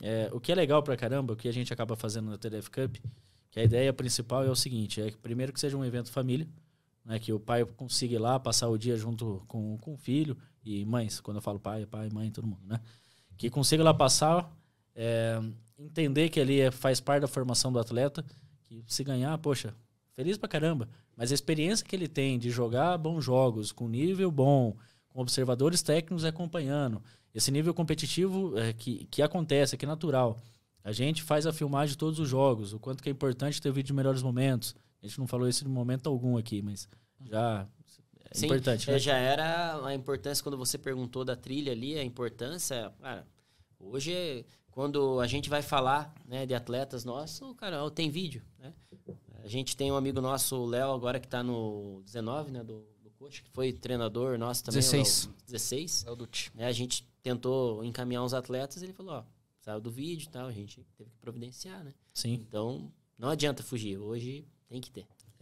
É, o que é legal pra caramba, o que a gente acaba fazendo na TDF Cup, que a ideia principal é o seguinte: é que primeiro que seja um evento família, né, que o pai consiga ir lá passar o dia junto com, com o filho e mães, quando eu falo pai, pai, mãe, todo mundo, né? Que consiga lá passar, é, entender que ali é, faz parte da formação do atleta, que se ganhar, poxa, feliz pra caramba, mas a experiência que ele tem de jogar bons jogos, com nível bom, com observadores técnicos acompanhando. Esse nível competitivo é, que, que acontece, que é natural. A gente faz a filmagem de todos os jogos, o quanto que é importante ter o vídeo de melhores momentos. A gente não falou isso em momento algum aqui, mas já é Sim, importante. É, né? Já era a importância, quando você perguntou da trilha ali, a importância. Cara, hoje, quando a gente vai falar né, de atletas nossos, cara, tem vídeo. Né? A gente tem um amigo nosso, o Léo, agora que está no 19, né, do coach que foi treinador nosso também. 16. Léo, 16. Léo Dutti. Né, a gente tentou encaminhar uns atletas, ele falou, ó, saiu do vídeo e tal, a gente teve que providenciar, né? Sim. Então, não adianta fugir, hoje tem que ter.